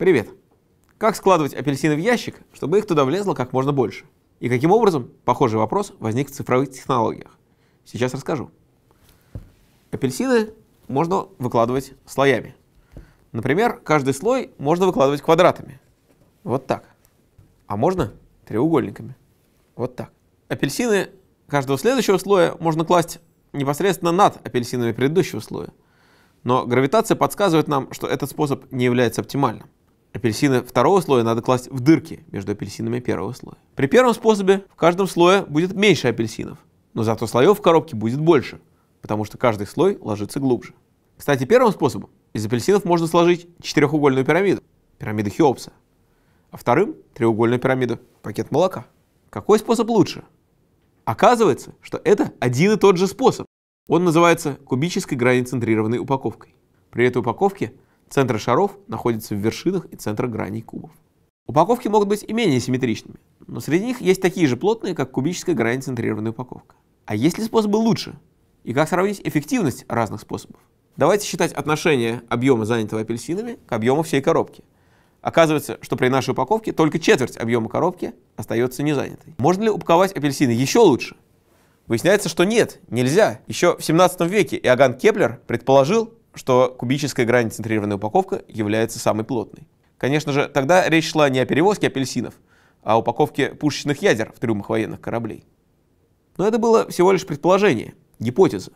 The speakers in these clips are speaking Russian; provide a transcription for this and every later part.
Привет! Как складывать апельсины в ящик, чтобы их туда влезло как можно больше? И каким образом похожий вопрос возник в цифровых технологиях? Сейчас расскажу. Апельсины можно выкладывать слоями. Например, каждый слой можно выкладывать квадратами. Вот так. А можно треугольниками. Вот так. Апельсины каждого следующего слоя можно класть непосредственно над апельсинами предыдущего слоя. Но гравитация подсказывает нам, что этот способ не является оптимальным. Апельсины второго слоя надо класть в дырки между апельсинами первого слоя. При первом способе в каждом слое будет меньше апельсинов, но зато слоев в коробке будет больше, потому что каждый слой ложится глубже. Кстати, первым способом из апельсинов можно сложить четырехугольную пирамиду, пирамиду Хеопса, а вторым — треугольную пирамиду, пакет молока. Какой способ лучше? Оказывается, что это один и тот же способ. Он называется кубической границентрированной упаковкой. При этой упаковке Центры шаров находятся в вершинах и центрах граней кубов. Упаковки могут быть и менее симметричными, но среди них есть такие же плотные, как кубическая грань центрированная упаковка. А есть ли способы лучше? И как сравнить эффективность разных способов? Давайте считать отношение объема, занятого апельсинами, к объему всей коробки. Оказывается, что при нашей упаковке только четверть объема коробки остается незанятой. Можно ли упаковать апельсины еще лучше? Выясняется, что нет, нельзя. Еще в 17 веке Иоганн Кеплер предположил, что кубическая грань центрированная упаковка является самой плотной. Конечно же, тогда речь шла не о перевозке апельсинов, а о упаковке пушечных ядер в трюмах военных кораблей. Но это было всего лишь предположение, гипотеза.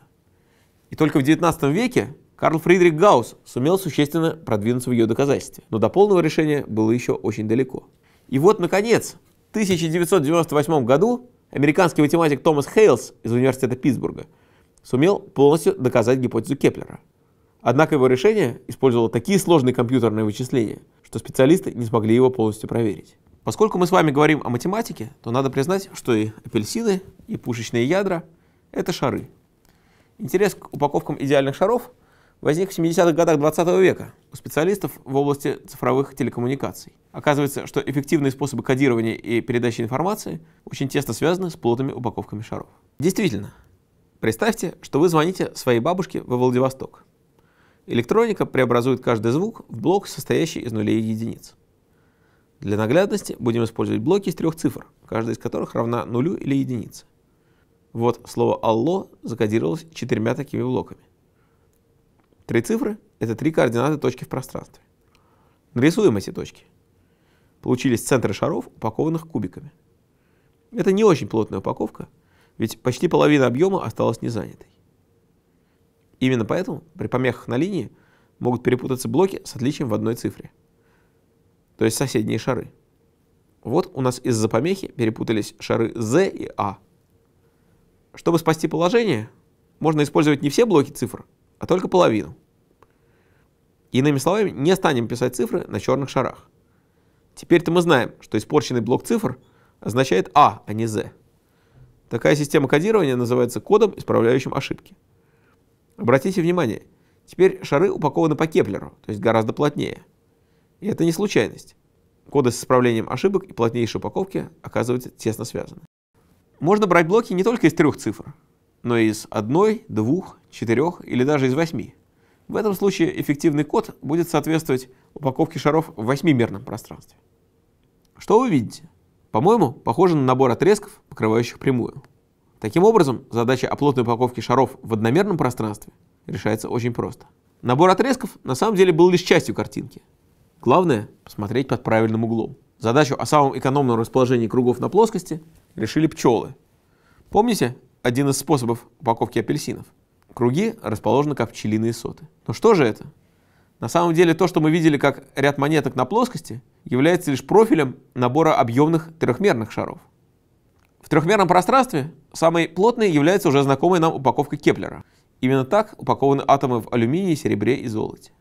И только в XIX веке Карл Фридрих Гаусс сумел существенно продвинуться в ее доказательстве, но до полного решения было еще очень далеко. И вот, наконец, в 1998 году американский математик Томас Хейлс из Университета Питтсбурга сумел полностью доказать гипотезу Кеплера – Однако его решение использовало такие сложные компьютерные вычисления, что специалисты не смогли его полностью проверить. Поскольку мы с вами говорим о математике, то надо признать, что и апельсины, и пушечные ядра — это шары. Интерес к упаковкам идеальных шаров возник в 70-х годах 20 века у специалистов в области цифровых телекоммуникаций. Оказывается, что эффективные способы кодирования и передачи информации очень тесно связаны с плотными упаковками шаров. Действительно, представьте, что вы звоните своей бабушке во Владивосток. Электроника преобразует каждый звук в блок, состоящий из нулей и единиц. Для наглядности будем использовать блоки из трех цифр, каждая из которых равна нулю или единице. Вот слово «алло» закодировалось четырьмя такими блоками. Три цифры — это три координаты точки в пространстве. Нарисуем эти точки. Получились центры шаров, упакованных кубиками. Это не очень плотная упаковка, ведь почти половина объема осталась незанятой. Именно поэтому при помехах на линии могут перепутаться блоки с отличием в одной цифре, то есть соседние шары. Вот у нас из-за помехи перепутались шары Z и A. Чтобы спасти положение, можно использовать не все блоки цифр, а только половину. Иными словами, не станем писать цифры на черных шарах. Теперь-то мы знаем, что испорченный блок цифр означает A, а не Z. Такая система кодирования называется кодом, исправляющим ошибки. Обратите внимание, теперь шары упакованы по Кеплеру, то есть гораздо плотнее. И это не случайность. Коды с исправлением ошибок и плотнейшей упаковки оказываются тесно связаны. Можно брать блоки не только из трех цифр, но и из одной, двух, четырех или даже из восьми. В этом случае эффективный код будет соответствовать упаковке шаров в восьмимерном пространстве. Что вы видите? По-моему, похоже на набор отрезков, покрывающих прямую. Таким образом, задача о плотной упаковке шаров в одномерном пространстве решается очень просто. Набор отрезков на самом деле был лишь частью картинки. Главное — посмотреть под правильным углом. Задачу о самом экономном расположении кругов на плоскости решили пчелы. Помните один из способов упаковки апельсинов? Круги расположены как пчелиные соты. Но что же это? На самом деле то, что мы видели как ряд монеток на плоскости, является лишь профилем набора объемных трехмерных шаров трехмерном пространстве самой плотной является уже знакомая нам упаковка Кеплера. Именно так упакованы атомы в алюминии, серебре и золоте.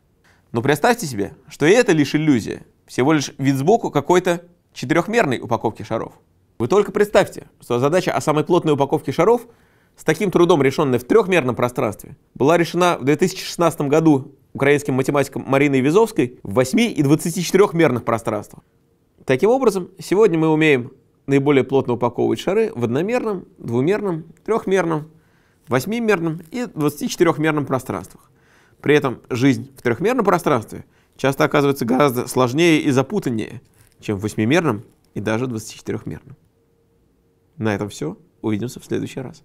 Но представьте себе, что и это лишь иллюзия, всего лишь вид сбоку какой-то четырехмерной упаковки шаров. Вы только представьте, что задача о самой плотной упаковке шаров, с таким трудом решенная в трехмерном пространстве, была решена в 2016 году украинским математиком Мариной Визовской в 8 и 24 мерных пространствах. Таким образом, сегодня мы умеем наиболее плотно упаковывать шары в одномерном, двумерном, трехмерном, восьмимерном и 24-мерном пространствах. При этом жизнь в трехмерном пространстве часто оказывается гораздо сложнее и запутаннее, чем в восьмимерном и даже 24-мерном. На этом все. Увидимся в следующий раз.